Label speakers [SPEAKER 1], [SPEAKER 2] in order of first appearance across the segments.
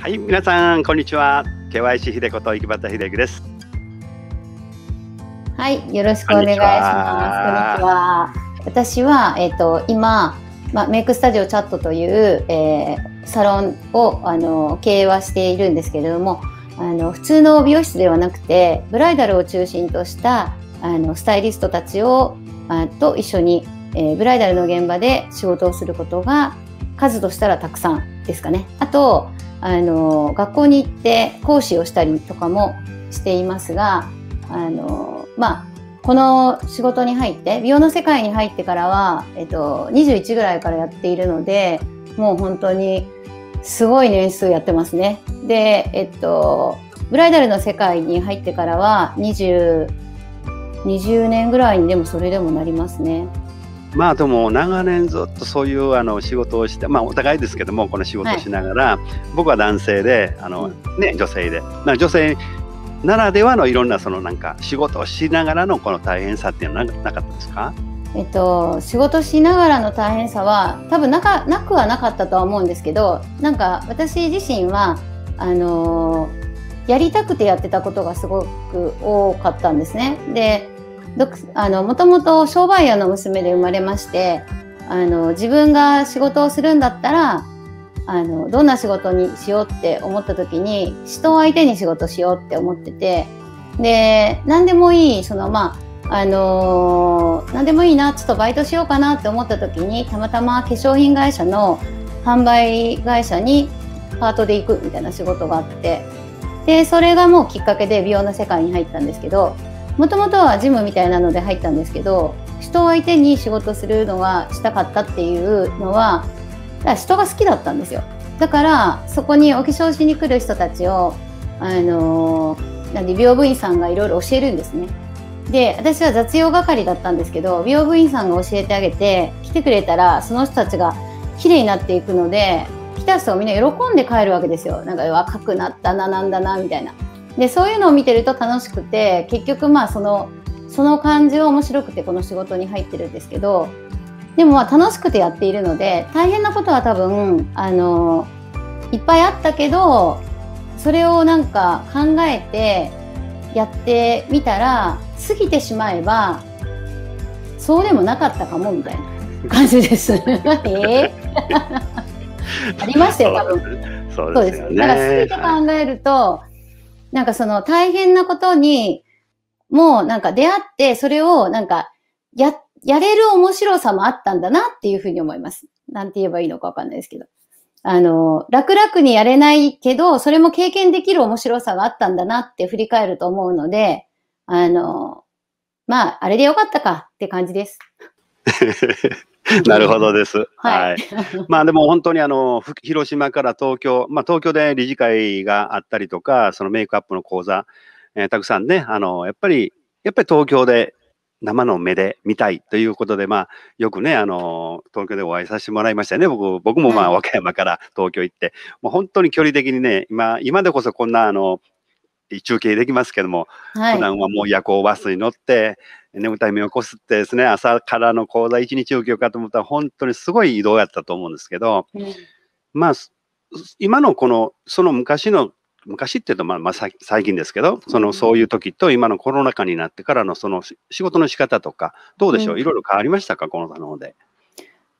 [SPEAKER 1] はい皆さんこんにちは KYC 秀子と生端秀樹です
[SPEAKER 2] はいよろしくお願いしますこんにちは私はえっ、ー、と今まあ、メイクスタジオチャットという、えー、サロンをあの経営はしているんですけれどもあの普通の美容室ではなくてブライダルを中心としたあのスタイリストたちをあと一緒に、えー、ブライダルの現場で仕事をすることが数としたらたくさんですかね。あとあの学校に行って講師をしたりとかもしていますがあの、まあ、この仕事に入って美容の世界に入ってからは、えっと、21ぐらいからやっているのでもう本当にすごい年数やってますね。で、えっと、ブライダルの世界に入ってからは20、20年ぐらいにでもそれでもなりますね。
[SPEAKER 1] まあでも長年ずっとそういうあの仕事をして、まあ、お互いですけどもこの仕事をしながら、はい、僕は男性であの、ね、女性で、まあ、女性ならではのいろんなそのなんか仕事をしながらのこの大変さっていうのはなかったですか
[SPEAKER 2] えっと、仕事しながらの大変さは多分なかなくはなかったとは思うんですけどなんか私自身はあのー、やりたくてやってたことがすごく多かったんですね。でもともと商売屋の娘で生まれましてあの自分が仕事をするんだったらあのどんな仕事にしようって思った時に人を相手に仕事しようって思っててで何でもいいそのまああのー、何でもいいなちょっとバイトしようかなって思った時にたまたま化粧品会社の販売会社にパートで行くみたいな仕事があってでそれがもうきっかけで美容の世界に入ったんですけどもともとはジムみたいなので入ったんですけど人を相手に仕事するのはしたかったっていうのは人が好きだったんですよだからそこにお化粧しに来る人たちをあのなんで美容部員さんがいろいろ教えるんですねで私は雑用係だったんですけど美容部員さんが教えてあげて来てくれたらその人たちが綺麗になっていくので来た人をみんな喜んで帰るわけですよなんか若くなったななんだなみたいなでそういうのを見てると楽しくて結局まあそのその感じは面白くてこの仕事に入ってるんですけどでもまあ楽しくてやっているので大変なことは多分あのいっぱいあったけどそれをなんか考えてやってみたら過ぎてしまえばそうでもなかったかもみたいな 感じです。えー、ありましたよ多分。そうですよね。だから過ぎて考えると、はいなんかその大変なことに、もうなんか出会って、それをなんか、や、やれる面白さもあったんだなっていうふうに思います。なんて言えばいいのかわかんないですけど。あの、楽々にやれないけど、それも経験できる面白さがあったんだなって振り返ると思うので、あの、まあ、あれでよかったかって感じです。
[SPEAKER 1] なるほどです。はい。まあでも本当にあの、広島から東京、まあ東京で理事会があったりとか、そのメイクアップの講座、えー、たくさんね、あの、やっぱり、やっぱり東京で生の目で見たいということで、まあ、よくね、あの、東京でお会いさせてもらいましたね。僕、僕もまあ、和歌山から東京行って、もう本当に距離的にね、今、今でこそこんな、あの、中継できますけども、はい、普段はもう夜行バスに乗って、眠たい目をこすってですね、朝からの講座一日受けようかと思ったら、本当にすごい移動やったと思うんですけど、うん、まあ、今のこの、その昔の、昔っていうと、まあ、まあ、最近ですけど、その、そういう時と、今のコロナ禍になってからの、その、仕事の仕方とか、どうでしょう、うん、いろいろ変わりましたか、この方で。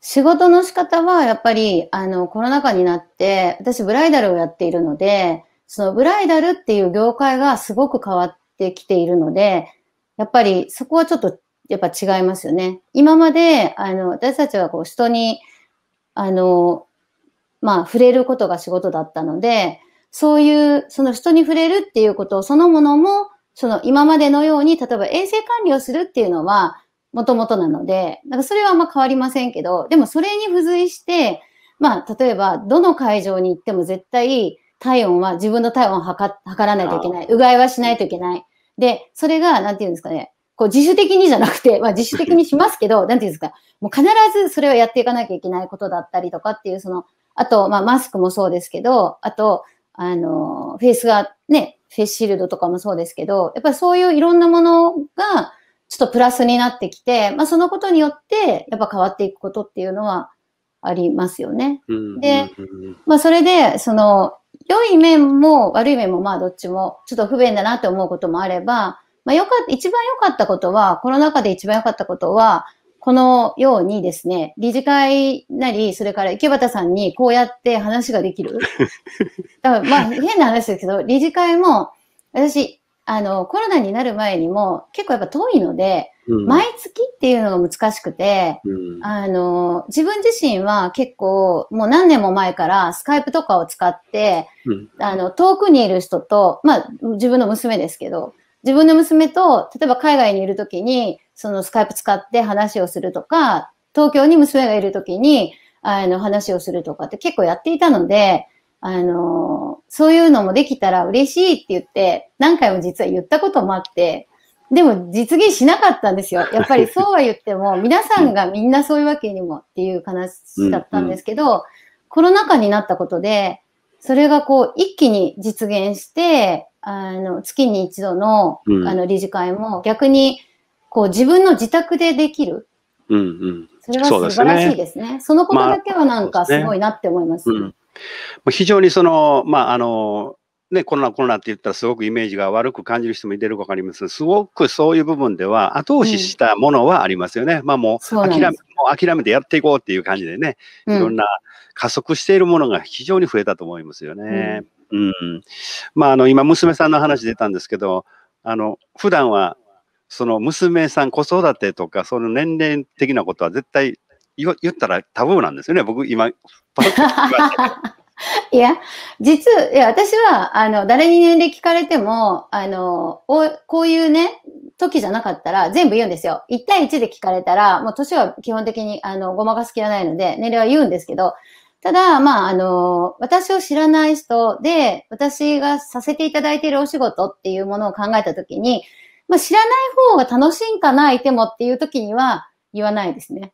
[SPEAKER 2] 仕事の仕方は、やっぱり、あの、コロナ禍になって、私、ブライダルをやっているので、その、ブライダルっていう業界がすごく変わってきているので、やっぱりそこはちょっとやっぱ違いますよね。今まで、あの、私たちはこう人に、あの、まあ、触れることが仕事だったので、そういう、その人に触れるっていうことそのものも、その今までのように、例えば衛生管理をするっていうのは、もともとなので、なんかそれはあんま変わりませんけど、でもそれに付随して、まあ、例えば、どの会場に行っても絶対、体温は、自分の体温を測らないといけない。うがいはしないといけない。で、それが、なんていうんですかね、こう自主的にじゃなくて、まあ自主的にしますけど、なんていうんですか、もう必ずそれをやっていかなきゃいけないことだったりとかっていう、その、あと、まあマスクもそうですけど、あと、あの、フェイスがね、フェイスシールドとかもそうですけど、やっぱりそういういろんなものが、ちょっとプラスになってきて、まあそのことによって、やっぱ変わっていくことっていうのはありますよね。で、まあそれで、その、良い面も悪い面もまあどっちもちょっと不便だなって思うこともあれば、まあよかっ一番良かったことは、コロナ禍で一番良かったことは、このようにですね、理事会なり、それから池端さんにこうやって話ができる。だからまあ変な話ですけど、理事会も、私、あの、コロナになる前にも、結構やっぱ遠いので、うん、毎月っていうのが難しくて、うん、あの、自分自身は結構、もう何年も前からスカイプとかを使って、うん、あの、遠くにいる人と、まあ、自分の娘ですけど、自分の娘と、例えば海外にいる時に、そのスカイプ使って話をするとか、東京に娘がいる時に、あの、話をするとかって結構やっていたので、あの、そういうのもできたら嬉しいって言って、何回も実は言ったこともあって、でも実現しなかったんですよ。やっぱりそうは言っても、皆さんがみんなそういうわけにもっていう話だったんですけど、うんうん、コロナ禍になったことで、それがこう一気に実現して、あの、月に一度の、うん、あの理事会も逆に、こう自分の自宅でできる。うんうん。それは素晴らしいですね。そ、ね、のことだけはなんかすごいなって思います。
[SPEAKER 1] まあ非常にその、まあ、あの、ね、コロナコロナって言ったらすごくイメージが悪く感じる人もいてるかわかりますすごくそういう部分では後押ししたものはありますよね。うん、まあもう諦め、もう諦めてやっていこうっていう感じでね、いろんな加速しているものが非常に増えたと思いますよね。うん。うん、まああの今娘さんの話出たんですけど、あの、普段はその娘さん子育てとか、その年齢的なことは絶対言ったらタブーなんですよね、僕今、パッと
[SPEAKER 2] いや、実、いや、私は、あの、誰に年齢聞かれても、あの、こういうね、時じゃなかったら全部言うんですよ。1対1で聞かれたら、もう年は基本的に、あの、ごまかす気はないので、年齢は言うんですけど、ただ、まあ、あの、私を知らない人で、私がさせていただいているお仕事っていうものを考えたときに、まあ、知らない方が楽しいんかな、いてもっていう時には、言わないですね。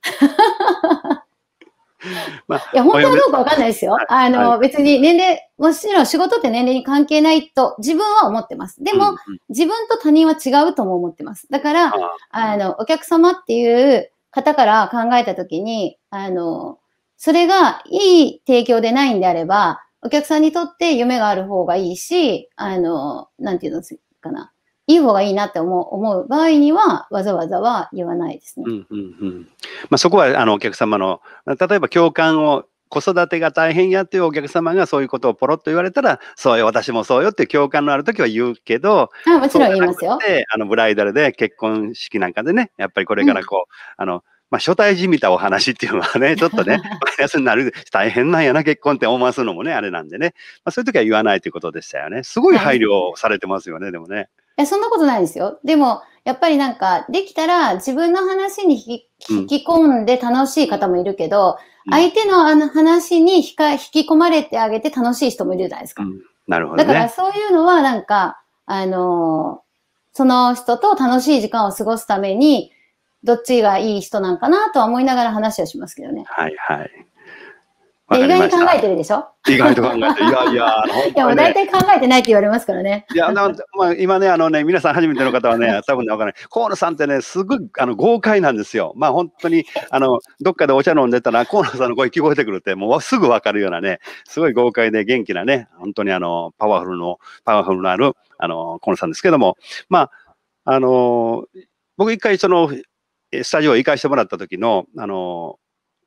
[SPEAKER 2] まあ、いや、本当はどうかわかんないですよ。あの、はい、別に年齢、もちろん仕事って年齢に関係ないと自分は思ってます。でも、うんうん、自分と他人は違うとも思ってます。だから、あの、お客様っていう方から考えたときに、あの、それがいい提供でないんであれば、お客さんにとって夢がある方がいいし、あの、なんていうのかな。いい方がいいなって思う思う場合には、わざわざは言わないです
[SPEAKER 1] ね。うんうんうんまあ、そこはあのお客様の、例えば共感を子育てが大変やっていうお客様がそういうことをポロッと言われたら、そうよ、私もそうよって共感のある時は言うけど、あもちろん言いますよ。あのブライダルで結婚式なんかでね、やっぱりこれからこう、うん、あの、まあ、初対じみたお話っていうのはね、ちょっとね、マイナスになる、大変なんやな、結婚って思わすのもね、あれなんでね、まあ、そういう時は言わないということでしたよね。すごい配慮されてますよね、でも
[SPEAKER 2] ね。いや、そんなことないですよ。でも、やっぱりなんか、できたら自分の話に引き込んで楽しい方もいるけど、うん、相手のあの話に引か引き込まれてあげて楽しい人もいるじゃないですか。うん、なるほど、ね、だからそういうのはなんか、あのー、その人と楽しい時間を過ごすために、どっちがいい人なんかなとは思いながら話はしますけどね。
[SPEAKER 1] はいはい。
[SPEAKER 2] 意外に考えてるでしょ意外と考えて、いやいや、ね、いや、もう大体考えてないって言われますからね。いや、なんまあ、
[SPEAKER 1] 今ね、あのね、皆さん初めての方はね、多分ね、わからない。河野さんってね、すごい、あの、豪快なんですよ。まあ、本当に、あの、どっかでお茶飲んでたら、河野さんの声聞こえてくるって、もうすぐわかるようなね、すごい豪快で元気なね、本当にあの、パワフルの、パワフルのある、あの、河野さんですけども、まあ、あの、僕一回その、スタジオ行かしてもらった時の、あの、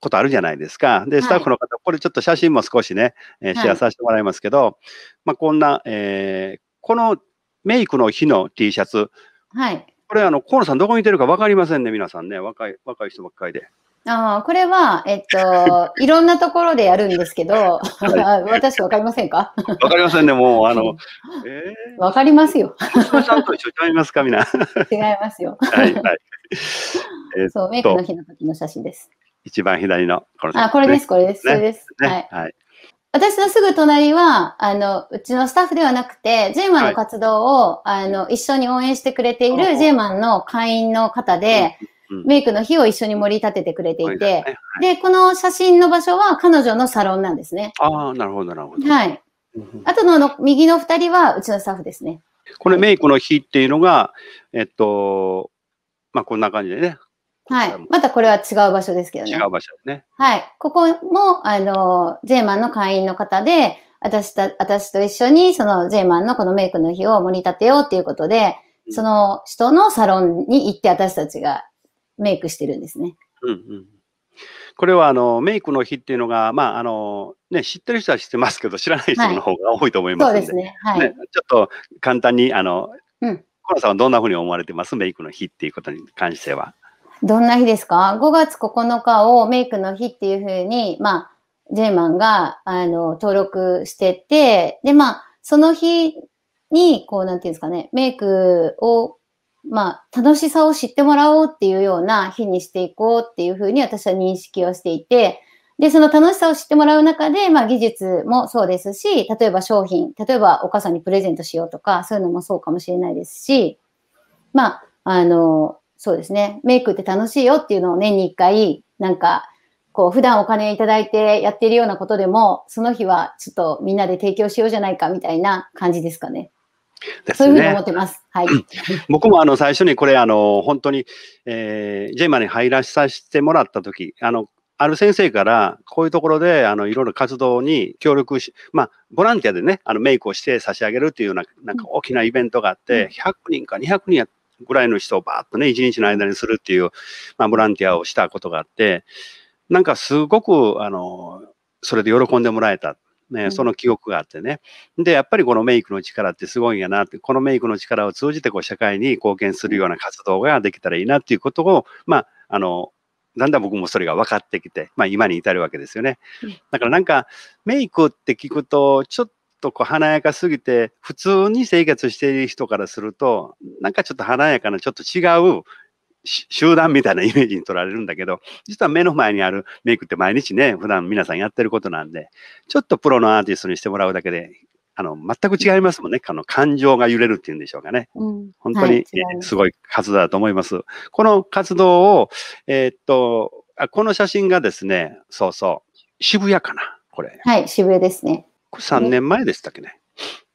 [SPEAKER 1] ことあるじゃないですか。で、スタッフの方、これちょっと写真も少しね、えシェアさせてもらいますけど、まあ、こんな、えー、このメイクの日の T シャツ。はい。これ、あの、河野さんどこにいてるか分かりませんね、皆さんね。若い、若い人ばっかりで。
[SPEAKER 2] ああ、これは、えっと、いろんなところでやるんですけど、はい、私わかりませんか
[SPEAKER 1] わかりませんね、もう、あの、
[SPEAKER 2] えー、わかりますよ。
[SPEAKER 1] さんと一緒ちいますか、皆。
[SPEAKER 2] 違いますよ。
[SPEAKER 1] はい、はい。えー、そう、メイクの日
[SPEAKER 2] の時の写真です。
[SPEAKER 1] 一番左のこの、ね、あ、これです、これです、ね、それです。ね、はい、はい。
[SPEAKER 2] 私のすぐ隣は、あの、うちのスタッフではなくて、ジェーマンの活動を、はい、あの、一緒に応援してくれているジェーマンの会員の方で、メイクの日を一緒に盛り立ててくれていて、うんはい、で、この写真の場所は彼女のサロンなんですね。あ
[SPEAKER 1] あ、なるほど、なるほ
[SPEAKER 2] ど。はい。あとの右の2人はうちのスタッフですね。
[SPEAKER 1] これメイクの日っていうのが、えっと、まあ、こんな感じでね、
[SPEAKER 2] はい。またこれは違う場所ですけどね。違
[SPEAKER 1] う場所ね。
[SPEAKER 2] はい。ここも、あの、ジェーマンの会員の方で、私と、私と一緒に、その、ジェーマンのこのメイクの日を盛り立てようっていうことで、その人のサロンに行って私たちがメイクしてるんですね。うんうん。
[SPEAKER 1] これはあのメイクの日っていうのが、まああのね、知ってる人は知ってますけど、知らない人の方が多いと思いますので、はい、そうですね,、はい、ね、ちょっと簡単に、あの、うん、コロさんはどんなふうに思われてますメイクの日っていうことに関しては。
[SPEAKER 2] どんな日ですか ?5 月9日をメイクの日っていうふうに、まあ、ジェイマンが、あの、登録してて、で、まあ、その日に、こう、なんていうんですかね、メイクを、まあ、楽しさを知ってもらおうっていうような日にしていこうっていうふうに私は認識をしていて、で、その楽しさを知ってもらう中で、まあ、技術もそうですし、例えば商品、例えばお母さんにプレゼントしようとか、そういうのもそうかもしれないですし、まあ、あの、そうですね、メイクって楽しいよっていうのを年に1回、なんか、こう、普段お金いただいてやっているようなことでも、その日はちょっとみんなで提供しようじゃないかみたいな感じですかね。ね、そういうふうに思ってます。はい、
[SPEAKER 1] 僕もあの最初にこれあの本当に、えー、ジェイマに入らさせてもらった時あのある先生からこういうところであのいろいろ活動に協力し、まあ、ボランティアでねあのメイクをして差し上げるっていうようななんか大きなイベントがあって、100人か200人やぐらいの人をバーッとね、一日の間にするっていう、まあ、ボランティアをしたことがあって、なんかすごく、あの、それで喜んでもらえた。ね、その記憶があってね。で、やっぱりこのメイクの力ってすごいんやなって、このメイクの力を通じてこう社会に貢献するような活動ができたらいいなっていうことを、まあ、あの、だんだん僕もそれが分かってきて、まあ、今に至るわけですよね。だからなんかメイクって聞くとちょっとこう華やかすぎて、普通に生活している人からすると、なんかちょっと華やかな、ちょっと違う集団みたいなイメージに取られるんだけど、実は目の前にあるメイクって毎日ね、普段皆さんやってることなんで、ちょっとプロのアーティストにしてもらうだけで、あの、全く違いますもんね。あの、感情が揺れるっていうんでしょうかね。
[SPEAKER 2] うん、本当に、はい、す
[SPEAKER 1] ごい活動だと思います。この活動を、えー、っとあ、この写真がですね、そうそう、渋谷かな、これ。
[SPEAKER 2] はい、渋谷ですね。
[SPEAKER 1] 3年前でしたっけね。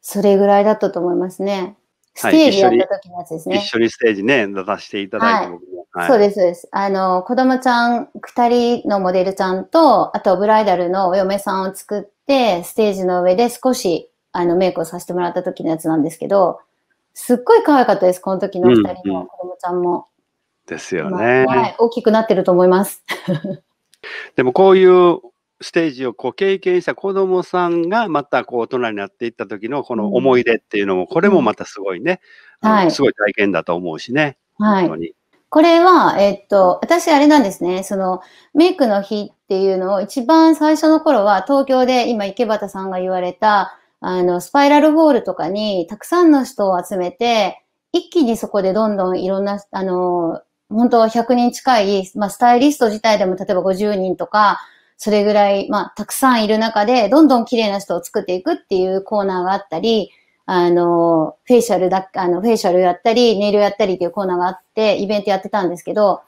[SPEAKER 2] それぐらいだったと思いますね。ステージやった時のやつですね。はい、一
[SPEAKER 1] 緒にステージね、出させていただいて、はいはい、そうです、そ
[SPEAKER 2] うです。あの、子供ちゃん2人のモデルちゃんと、あとブライダルのお嫁さんを作って、ステージの上で少し、あの、メイクをさせてもらった時のやつなんですけど、すっごい可愛かったです、この時の2人の子供ちゃんも。うんうん、
[SPEAKER 1] ですよね、まあ、
[SPEAKER 2] 大きくなってると思います。
[SPEAKER 1] でもこういうステージをこう経験した子どもさんがまたこう大人になっていった時のこの思い出っていうのも、これもまたすごいね、はい、すごい体験だと思うしね。
[SPEAKER 2] はい、これは、えー、っと、私あれなんですね、そのメイクの日っていうのを一番最初の頃は東京で今池端さんが言われたあのスパイラルホールとかにたくさんの人を集めて一気にそこでどんどんいろんな、あの、本当100人近い、まあ、スタイリスト自体でも例えば50人とか、それぐらい、まあ、たくさんいる中で、どんどん綺麗な人を作っていくっていうコーナーがあったり、あの、フェイシャルだ、あの、フェイシャルやったり、ネイルやったりっていうコーナーがあって、イベントやってたんですけど、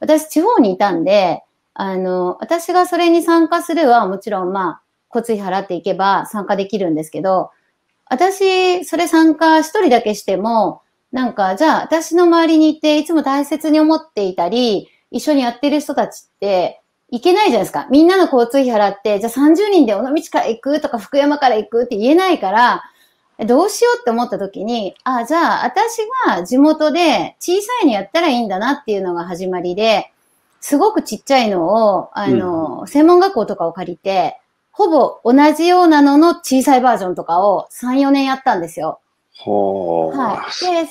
[SPEAKER 2] 私、地方にいたんで、あの、私がそれに参加するは、もちろん、まあ、骨費払っていけば参加できるんですけど、私、それ参加一人だけしても、なんか、じゃあ、私の周りにいて、いつも大切に思っていたり、一緒にやってる人たちって、いけないじゃないですか。みんなの交通費払って、じゃあ30人で尾道から行くとか福山から行くって言えないから、どうしようって思った時に、あ、あ、じゃあ私が地元で小さいのやったらいいんだなっていうのが始まりで、すごくちっちゃいのを、あの、うん、専門学校とかを借りて、ほぼ同じようなのの小さいバージョンとかを3、4年やったんですよ。
[SPEAKER 1] はあ。
[SPEAKER 2] はい。で、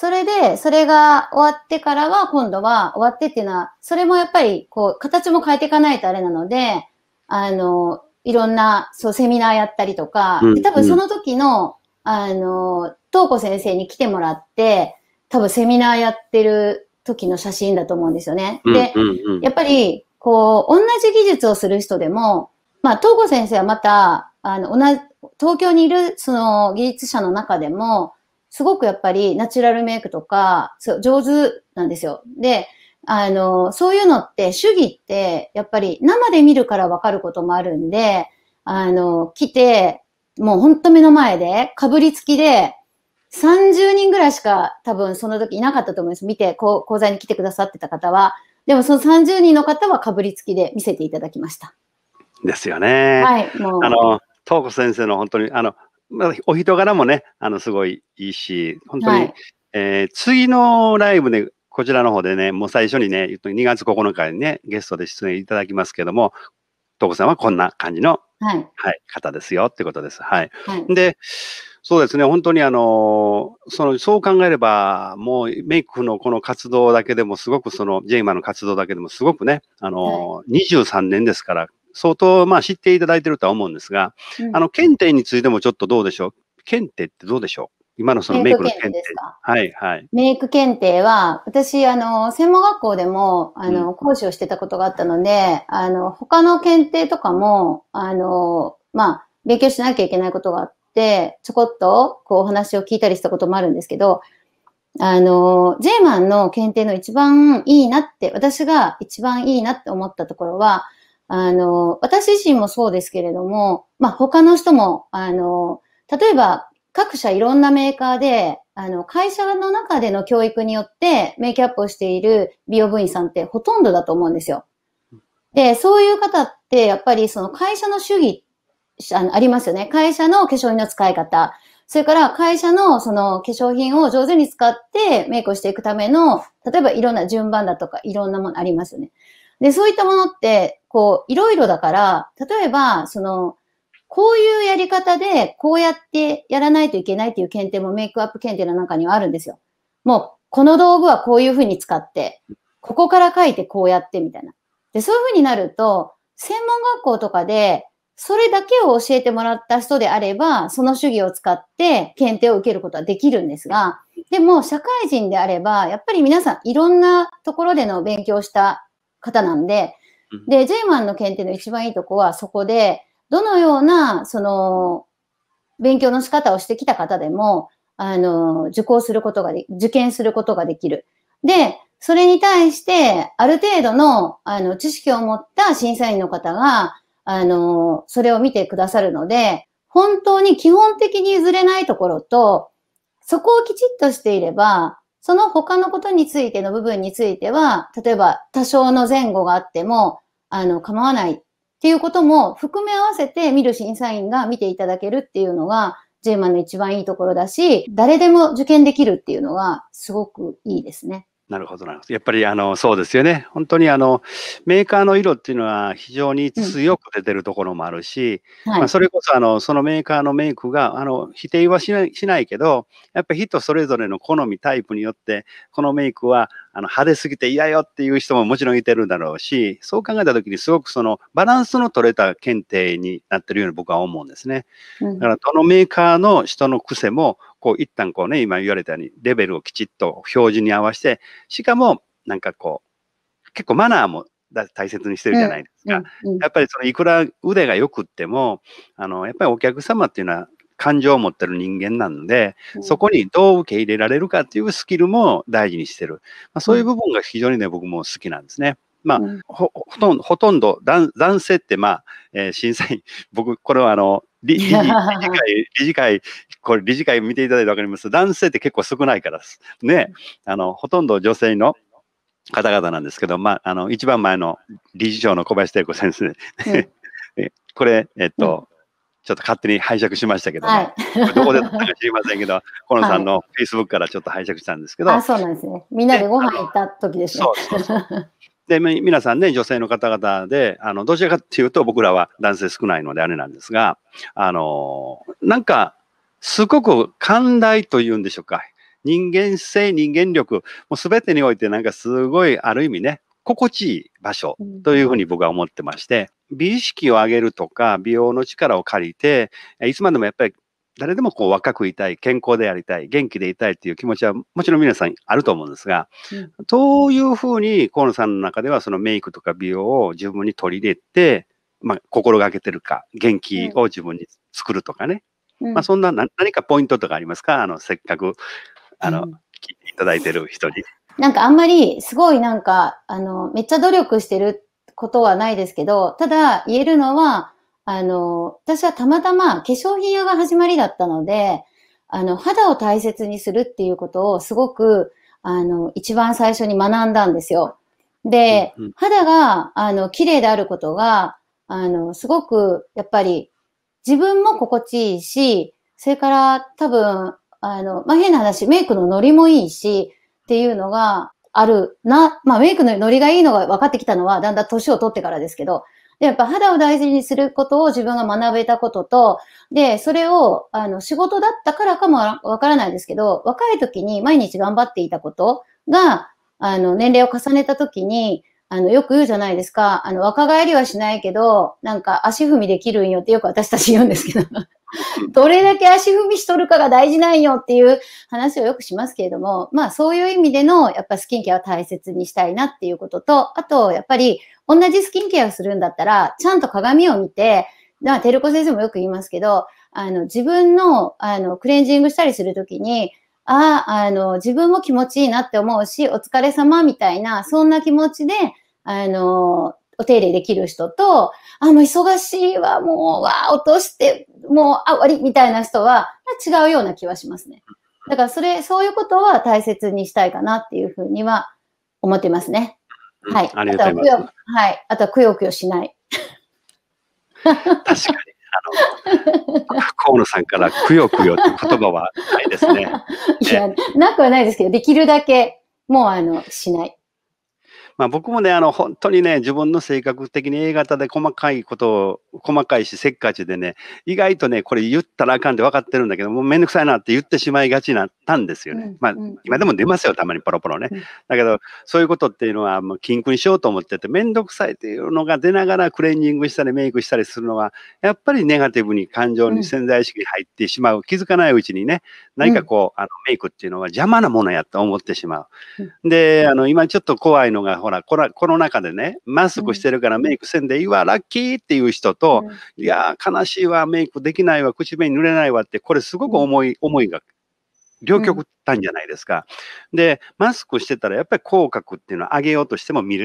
[SPEAKER 2] それで、それが終わってからは、今度は終わってっていうのは、それもやっぱり、こう、形も変えていかないとあれなので、あの、いろんな、そう、セミナーやったりとか、うん、多分その時の、あの、東子先生に来てもらって、多分セミナーやってる時の写真だと思うんですよね。で、やっぱり、こう、同じ技術をする人でも、まあ、東子先生はまた、あの、同じ、東京にいる、その、技術者の中でも、すごくやっぱりナチュラルメイクとか、上手なんですよ。で、あの、そういうのって主義ってやっぱり生で見るからわかることもあるんで、あの、来て、もうほんと目の前で、かぶりつきで、30人ぐらいしか多分その時いなかったと思います。見て、こう、講座に来てくださってた方は。でもその30人の方はかぶりつきで見せていただきました。
[SPEAKER 1] ですよね。はい。もう。あの、東子先生の本当に、あの、まあ、お人柄もね、あの、すごいいいし、本当に、はい、えー、次のライブで、こちらの方でね、もう最初にね、2月9日にね、ゲストで出演いただきますけども、トこさんはこんな感じの、はい、はい、方ですよってことです。はい。はい、で、そうですね、本当にあの、その、そう考えれば、もうメイクのこの活動だけでもすごく、その、ジェイマの活動だけでもすごくね、あの、はい、23年ですから、相当、まあ、知っていただいてるとは思うんですが、うん、あの、検定についてもちょっとどうでしょう検定ってどうでしょう今のそのメイクの検定。ですかはい、はい。
[SPEAKER 2] メイク検定は、私、あの、専門学校でも、あの、講師をしてたことがあったので、あの、他の検定とかも、あの、まあ、勉強しなきゃいけないことがあって、ちょこっと、こう、お話を聞いたりしたこともあるんですけど、あの、ジェイマンの検定の一番いいなって、私が一番いいなって思ったところは、あの、私自身もそうですけれども、まあ、他の人も、あの、例えば、各社いろんなメーカーで、あの、会社の中での教育によってメイクアップをしている美容部員さんってほとんどだと思うんですよ。で、そういう方って、やっぱりその会社の主義あのありますよね。会社の化粧品の使い方。それから会社のその化粧品を上手に使ってメイクをしていくための、例えばいろんな順番だとかいろんなものありますよね。で、そういったものって、こう、いろいろだから、例えば、その、こういうやり方で、こうやってやらないといけないっていう検定もメイクアップ検定の中にはあるんですよ。もう、この道具はこういうふうに使って、ここから書いてこうやってみたいな。で、そういうふうになると、専門学校とかで、それだけを教えてもらった人であれば、その主義を使って検定を受けることはできるんですが、でも社会人であれば、やっぱり皆さんいろんなところでの勉強した方なんで、で、J1 の検定の一番いいとこはそこで、どのような、その、勉強の仕方をしてきた方でも、あの、受講することがで、受験することができる。で、それに対して、ある程度の、あの、知識を持った審査員の方が、あの、それを見てくださるので、本当に基本的に譲れないところと、そこをきちっとしていれば、その他のことについての部分については、例えば多少の前後があっても、あの、構わないっていうことも含め合わせて見る審査員が見ていただけるっていうのが、ジェイマンの一番いいところだし、誰でも受験できるっていうのはすごくいいですね。
[SPEAKER 1] なるほどなるほど。やっぱりあのそうですよね。本当にあのメーカーの色っていうのは非常に強く出てるところもあるし、うんはい、まあ、それこそあのそのメーカーのメイクがあの否定はしないしないけど、やっぱり人それぞれの好みタイプによってこのメイクはあの派手すぎて嫌よっていう人ももちろんいてるんだろうし、そう考えた時にすごくそのバランスの取れた検定になってるように僕は思うんですね。だからどのメーカーの人の癖も、こう一旦こうね、今言われたようにレベルをきちっと表示に合わせて、しかもなんかこう、結構マナーも大切にしてるじゃないですか。やっぱりそのいくら腕が良くっても、あの、やっぱりお客様っていうのは感情を持ってる人間なので、そこにどう受け入れられるかっていうスキルも大事にしてる。まあ、そういう部分が非常にね、僕も好きなんですね。まあ、ほとんど、ほとんど男性って、まあ、えー、審査員、僕、これはあの、理理事会、理事会、これ理事会見ていただいてわかります。男性って結構少ないからです。ね、あの、ほとんど女性の方々なんですけど、まあ、あの、一番前の理事長の小林照子先生、これ、えっと、ちょっと勝手に拝借しましたけど、はい、どこで撮ったか知りませんけど、河野さんのフェイスブックからちょっと拝借したんですけど。あ、そ
[SPEAKER 2] うなんですね。みんなでご飯行った時ですね。う
[SPEAKER 1] で、皆さんね、女性の方々で、あの、どちらかっていうと僕らは男性少ないのであれなんですが、あの、なんか、すごく寛大というんでしょうか。人間性、人間力、もう全てにおいてなんかすごいある意味ね、心地いい場所というふうに僕は思ってまして、美意識を上げるとか、美容の力を借りて、いつまでもやっぱり誰でもこう若くいたい、健康でありたい、元気でいたいっていう気持ちはもちろん皆さんあると思うんですが、うん、どういうふうに河野さんの中ではそのメイクとか美容を自分に取り入れて、まあ、心がけてるか、元気を自分に作るとかね。うん、まあ、そんな何かポイントとかありますかあの、せっかく、あの、うん、聞いていただいてる人に。
[SPEAKER 2] なんかあんまり、すごいなんか、あの、めっちゃ努力してることはないですけど、ただ言えるのは、あの、私はたまたま化粧品屋が始まりだったので、あの、肌を大切にするっていうことをすごく、あの、一番最初に学んだんですよ。で、肌が、あの、綺麗であることが、あの、すごく、やっぱり、自分も心地いいし、それから多分、あの、まあ、変な話、メイクのノリもいいし、っていうのが、あるな、まあ、メイクのノリがいいのが分かってきたのは、だんだん年を取ってからですけど、で、やっぱ肌を大事にすることを自分が学べたことと、で、それを、あの、仕事だったからかもわからないですけど、若い時に毎日頑張っていたことが、あの、年齢を重ねた時に、あの、よく言うじゃないですか。あの、若返りはしないけど、なんか足踏みできるんよってよく私たち言うんですけど、どれだけ足踏みしとるかが大事なんよっていう話をよくしますけれども、まあそういう意味での、やっぱスキンケアを大切にしたいなっていうことと、あと、やっぱり同じスキンケアをするんだったら、ちゃんと鏡を見て、だかてるこ先生もよく言いますけど、あの、自分の、あの、クレンジングしたりするときに、ああ、あの、自分も気持ちいいなって思うし、お疲れ様みたいな、そんな気持ちで、あの、お手入れできる人と、あ、もう忙しいわ、もう、わ、落として、もう、あ、終わり、みたいな人は、違うような気はしますね。だから、それ、そういうことは大切にしたいかなっていうふうには思ってますね。はい。ありがとうございます。はい。あとは、くよくよしない。確か
[SPEAKER 1] に。あの、河野さんからくよくよって言葉はないですね。
[SPEAKER 2] いや、なくはないですけど、できるだけ、もう、あの、しない。
[SPEAKER 1] まあ、僕もね、あの、本当にね、自分の性格的に A 型で細かいことを、細かいし、せっかちでね、意外とね、これ言ったらあかんって分かってるんだけど、もうめんどくさいなって言ってしまいがちなったんですよね。まあ、今でも出ますよ、たまにポロポロね。だけど、そういうことっていうのは、もう禁句にしようと思ってて、めんどくさいっていうのが出ながらクレンジングしたり、メイクしたりするのは、やっぱりネガティブに感情に潜在意識に入ってしまう。気づかないうちにね、何かこう、あのメイクっていうのは邪魔なものやと思ってしまう。で、あの、今ちょっと怖いのが、ほらほら、こらの中でね、マスクしてるからメイクせんでいいわ、ラッキーっていう人と、いや悲しいわ、メイクできないわ、口紅塗れないわって、これすごく思い、思いが両極端じゃないですか。うん、で、マスクしてたら、やっぱり口角っていうのは上げようとしても見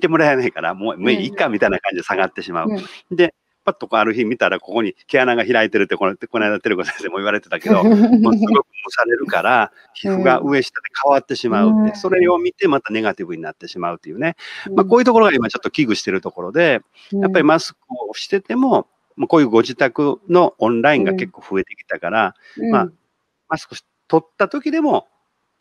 [SPEAKER 1] てもらえないから、もう、もいいかみたいな感じで下がってしまう。うん、で、パッとこうある日見たら、ここに毛穴が開いてるって、このこの間、テレコ先生も言われてたけど、もうすごく蒸されるから、皮膚が上下で変わってしまうって、それを見てまたネガティブになってしまうというね、まあ、こういうところが今ちょっと危惧してるところで、やっぱりマスクをしてても、まこういうご自宅のオンラインが結構増えてきたから、まあ、マスク取った時でも、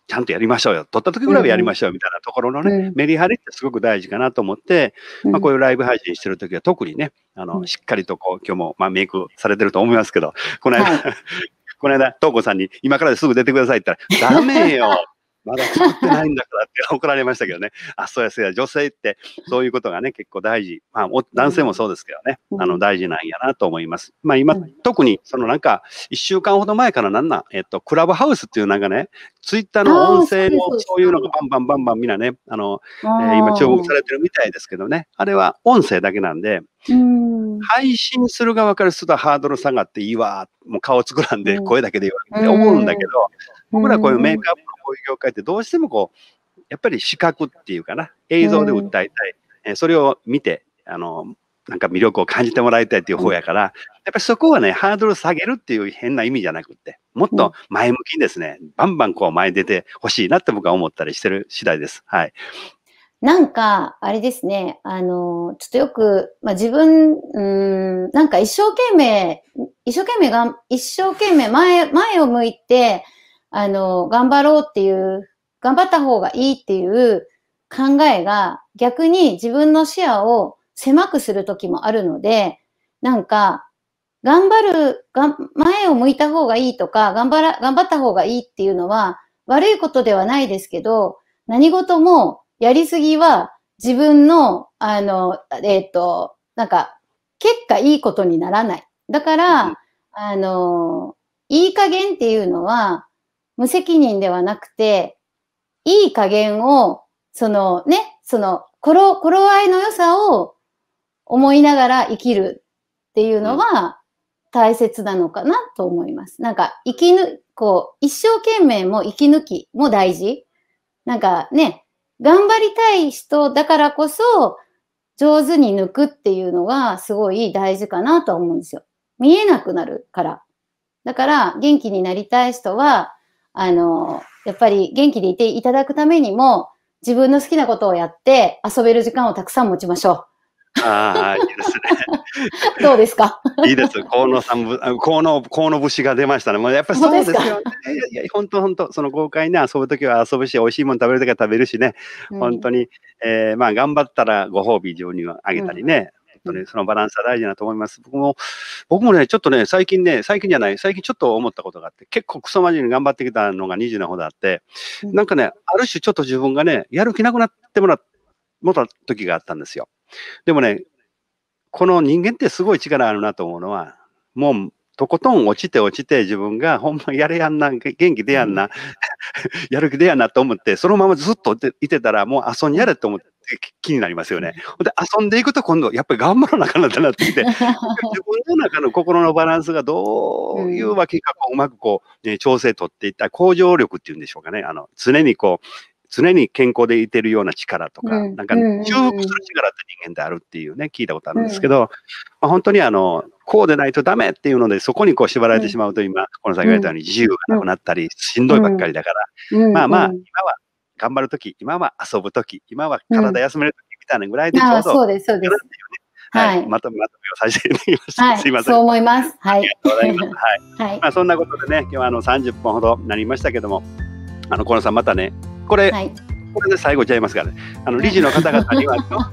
[SPEAKER 1] ちゃんとやりましょうよ。撮った時ぐらいはやりましょうみたいなところのね、うんメリハリってすごく大事かなと思って、うん、まあ、こういうライブ配信してる時は特にね、あの、しっかりとこう、今日も、まあ、メイクされてると思いますけど、この間、はい、この間、東子さんに今からですぐ出てくださいって言ったら、ダメよまだ作ってないんだからって怒られましたけどね。あ、そうやそうや、女性ってそういうことがね、結構大事。まあ、男性もそうですけどね、あの、大事なんやなと思います。まあ今、特に、そのなんか、一週間ほど前からなんなん、えっと、クラブハウスっていうなんかね、ツイッターの音声もそういうのがバンバンバンバンみんなね、あの、えー、今注目されてるみたいですけどね、あれは音声だけなんで、ん配信する側からするとハードル下がっていいわ、もう顔作らんで声だけで言わって思うんだけど、僕らこういうメーカーッのこういう業界ってどうしてもこう、やっぱり視覚っていうかな、映像で訴えたい、えそれを見て、あの、なんか魅力を感じてもらいたいっていう方やから、やっぱりそこはね、ハードル下げるっていう変な意味じゃなくって、もっと前向きにですね、バンバンこう前に出てほしいなって僕は思ったりしてる次第です。はい。
[SPEAKER 2] なんか、あれですね、あの、ちょっとよく、まあ、自分、うん、なんか一生懸命、一生懸命が、一生懸命前、前を向いて、あの、頑張ろうっていう、頑張った方がいいっていう考えが、逆に自分の視野を狭くする時もあるので、なんか、頑張る、が前を向いた方がいいとか、頑張ら、頑張った方がいいっていうのは、悪いことではないですけど、何事もやりすぎは自分の、あの、えっ、ー、と、なんか、結果いいことにならない。だから、あの、いい加減っていうのは、無責任ではなくて、いい加減を、そのね、その、頃、頃合いの良さを思いながら生きるっていうのは大切なのかなと思います。なんか、生きぬ、こう、一生懸命も生き抜きも大事。なんかね、頑張りたい人だからこそ、上手に抜くっていうのがすごい大事かなとは思うんですよ。見えなくなるから。だから、元気になりたい人は、あの、やっぱり元気でいていただくためにも、自分の好きなことをやって遊べる時間をたくさん持ちましょう。
[SPEAKER 1] ああ、いいです
[SPEAKER 2] ね。どうですか
[SPEAKER 1] いいです。河野さん、河野、河野節が出ましたね。もうやっぱりそうですよ、ね。
[SPEAKER 2] いや、本当本当その豪快
[SPEAKER 1] に遊ぶときは遊ぶし、美味しいもの食べるときは食べるしね。うん、本当に、えー、まあ、頑張ったらご褒美上にはあげたりね。うん、そのバランスは大事だと思います。僕も、僕もね、ちょっとね、最近ね、最近じゃない、最近ちょっと思ったことがあって、結構クソ真面に頑張ってきたのが20のほどあって、なんかね、ある種ちょっと自分がね、やる気なくなってもらった時があったんですよ。でもね、この人間ってすごい力あるなと思うのは、もう、とことん落ちて落ちて自分がほんまやれやんな、元気でやんな、うん、やる気でやんなと思って、そのままずっといてたらもう遊んやれと思って気になりますよね。で、遊んでいくと今度やっぱり頑張らなかなってなってきて、自分の中の心のバランスがどういうわけかこううまくこう、ね、調整取っていった向上力っていうんでしょうかね。あの、常にこう、常に健康でいてるような力とか、うん、なんか、ね、修復する力って人間であるっていうね、聞いたことあるんですけど、まあ、本当にあの、こうでないとダメっていうので、そこにこう縛られてしまうと今、この先言われたように自由がなくなったり、しんどいばっかりだから、まあまあ、今は頑張るとき、今は遊ぶとき、今は体休めるときみたいなぐらいでちょうど、うん、そうです、そうです。はい、まとめまとめをさせていただきました。はい、すいません。そう思
[SPEAKER 2] います。はい。ありがと
[SPEAKER 1] うございます。はい。はい、まあそんなことでね、今日はあの30分ほどなりましたけども、あの、河野さんまたね、これ、はいこれで最後ちゃいますからね。あの理事の方々にはどんな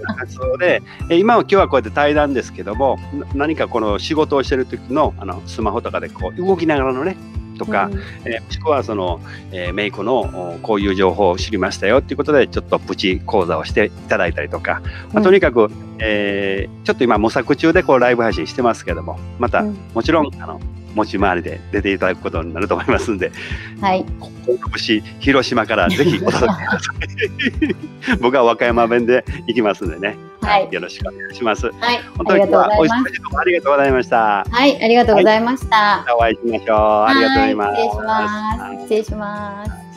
[SPEAKER 1] で、え今は今日はこうやって対談ですけども、何かこの仕事をしてる時のあのスマホとかでこう動きながらのね。とか、うん、えー、もしくはその、えー、メイクのこういう情報を知りましたよっていうことでちょっとプチ講座をしていただいたりとか、まあ、とにかく、うん、えー、ちょっと今模索中でこうライブ配信してますけどもまた、うん、もちろんあの持ち回りで出ていただくことになると思いますんで、はい、広島からぜひお届けください。僕は和歌山弁で行きますんでね、はい、よろしくお願いします。は
[SPEAKER 2] い、本当に今日はお忙しい
[SPEAKER 1] とこありがとうございました。
[SPEAKER 2] はい、ありがとうございました。は
[SPEAKER 1] い、お会いしましょう。ありがとうございます。失礼
[SPEAKER 2] します。失礼します。